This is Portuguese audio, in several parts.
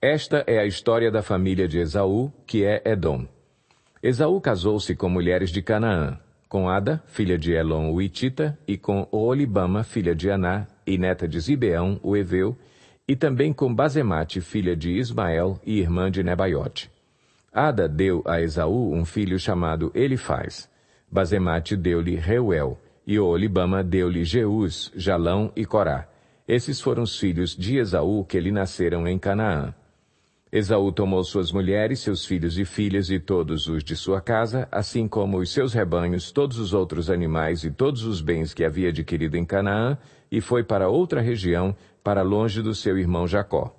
Esta é a história da família de Esaú, que é Edom. Esaú casou-se com mulheres de Canaã, com Ada, filha de Elon o Itita, e com Oolibama, filha de Aná, e neta de Zibeão, o Eveu, e também com Bazemate, filha de Ismael e irmã de Nebaiote. Ada deu a Esaú um filho chamado Elifaz. Bazemate deu-lhe Reuel, e Oolibama deu-lhe Jeús, Jalão e Corá. Esses foram os filhos de Esaú que lhe nasceram em Canaã. Esaú tomou suas mulheres, seus filhos e filhas e todos os de sua casa, assim como os seus rebanhos, todos os outros animais e todos os bens que havia adquirido em Canaã, e foi para outra região, para longe do seu irmão Jacó.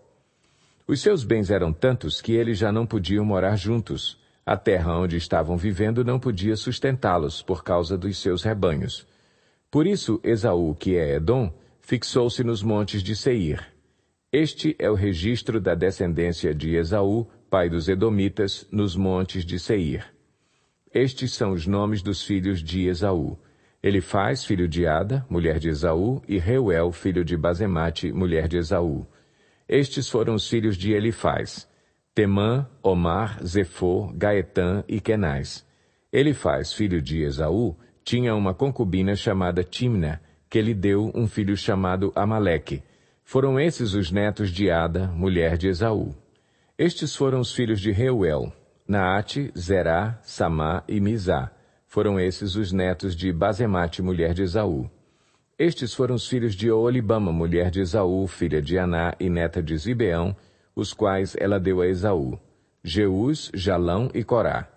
Os seus bens eram tantos que eles já não podiam morar juntos. A terra onde estavam vivendo não podia sustentá-los por causa dos seus rebanhos. Por isso, Esaú, que é Edom, fixou-se nos montes de Seir este é o registro da descendência de Esaú, pai dos Edomitas, nos montes de Seir. Estes são os nomes dos filhos de Esaú. Ele faz filho de Ada, mulher de Esaú, e Reuel, filho de Bazemate, mulher de Esaú. Estes foram os filhos de Elifaz: Temã, Omar, Zefor, Gaetã e Kenaz. Elifaz, filho de Esaú, tinha uma concubina chamada Timna, que lhe deu um filho chamado Amaleque. Foram esses os netos de Ada, mulher de Esaú. Estes foram os filhos de Reuel, Naate, Zerá, Samá e Mizá. Foram esses os netos de Bazemate, mulher de Esaú. Estes foram os filhos de Olibama, mulher de Esaú, filha de Aná e neta de Zibeão, os quais ela deu a Esaú. Jeus, Jalão e Corá.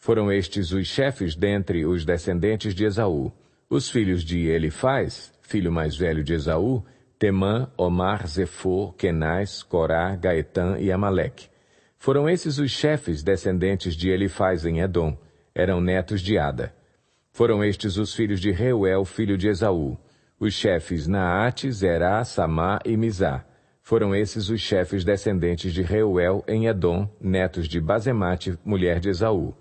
Foram estes os chefes dentre os descendentes de Esaú. Os filhos de Elifaz, filho mais velho de Esaú, Temã, Omar, Zefor, Kenaz, Corá, Gaetã e Amaleque. Foram esses os chefes descendentes de Elifaz em Edom, eram netos de Ada. Foram estes os filhos de Reuel, filho de Esaú. Os chefes Naate, Zerá, Samá e Mizá. Foram esses os chefes descendentes de Reuel em Edom, netos de Bazemate, mulher de Esaú.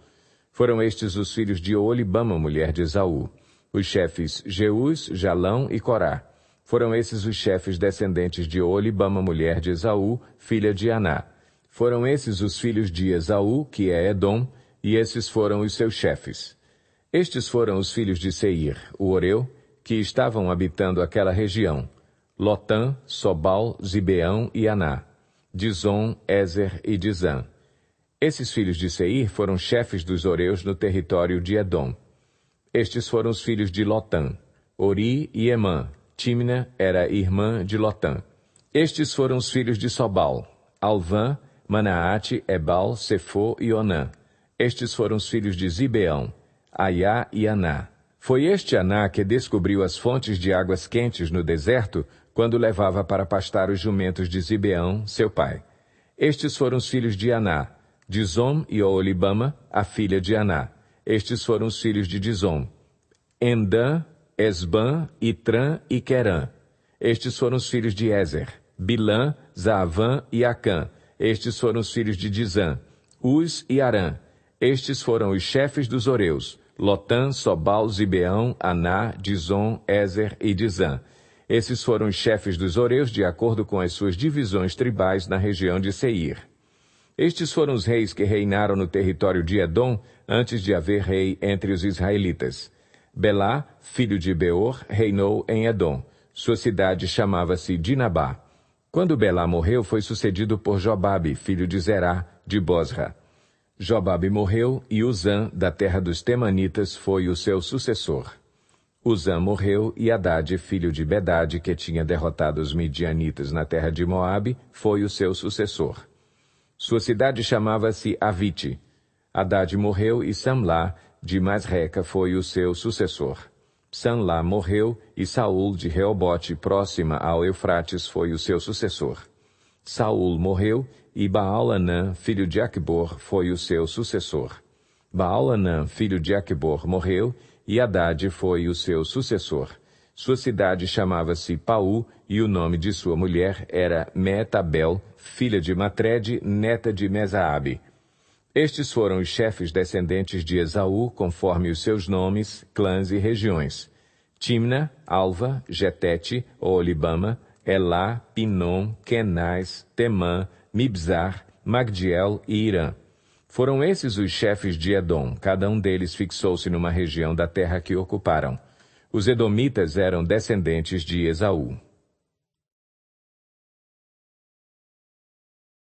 Foram estes os filhos de Olibama, mulher de Esaú. Os chefes Jeus, Jalão e Corá. Foram esses os chefes descendentes de Olibama, mulher de Esaú, filha de Aná. Foram esses os filhos de Esaú, que é Edom, e esses foram os seus chefes. Estes foram os filhos de Seir, o Oreu, que estavam habitando aquela região. Lotã, Sobal, Zibeão e Aná, Dizon, Ezer e Dizan. Esses filhos de Seir foram chefes dos Oreus no território de Edom. Estes foram os filhos de Lotã, Ori e Emã, Timna era irmã de Lotã. Estes foram os filhos de Sobal, Alvã, Manaate, Ebal, Cefô e Onã. Estes foram os filhos de Zibeão, Aiá e Aná. Foi este Aná que descobriu as fontes de águas quentes no deserto quando levava para pastar os jumentos de Zibeão, seu pai. Estes foram os filhos de Aná, Dizom e Oolibama, a filha de Aná. Estes foram os filhos de Dizom, Endã, Esban, Itran e Querã. Estes foram os filhos de Ezer, Bilã, Zaavã e Acã. Estes foram os filhos de Dizã, Uz e Arã. Estes foram os chefes dos Oreus, Lotã, Sobal, Zibeão, Aná, Dizon, Ezer e Dizã. Esses foram os chefes dos Oreus de acordo com as suas divisões tribais na região de Seir. Estes foram os reis que reinaram no território de Edom antes de haver rei entre os israelitas. Belá, filho de Beor, reinou em Edom. Sua cidade chamava-se Dinabá. Quando Belá morreu, foi sucedido por Jobabe, filho de Zerá, de Bosra. Jobabe morreu e Uzã, da terra dos Temanitas, foi o seu sucessor. Uzã morreu e Haddad, filho de Bedade, que tinha derrotado os midianitas na terra de Moabe, foi o seu sucessor. Sua cidade chamava-se Avite. Haddad morreu e Samlá, de Masreca foi o seu sucessor. Sanlá morreu e Saul de Reobote, próxima ao Eufrates, foi o seu sucessor. Saul morreu e Baalanã, filho de Acbor, foi o seu sucessor. Baalanã, filho de Acbor, morreu e Haddad foi o seu sucessor. Sua cidade chamava-se Paú e o nome de sua mulher era Metabel, filha de Matred, neta de Mesaabe. Estes foram os chefes descendentes de Esaú, conforme os seus nomes, clãs e regiões. Timna, Alva, Getete, Olibama, Elá, Pinom, Kenaz, Temã, Mibzar, Magdiel e Irã. Foram esses os chefes de Edom, cada um deles fixou-se numa região da terra que ocuparam. Os edomitas eram descendentes de Esaú.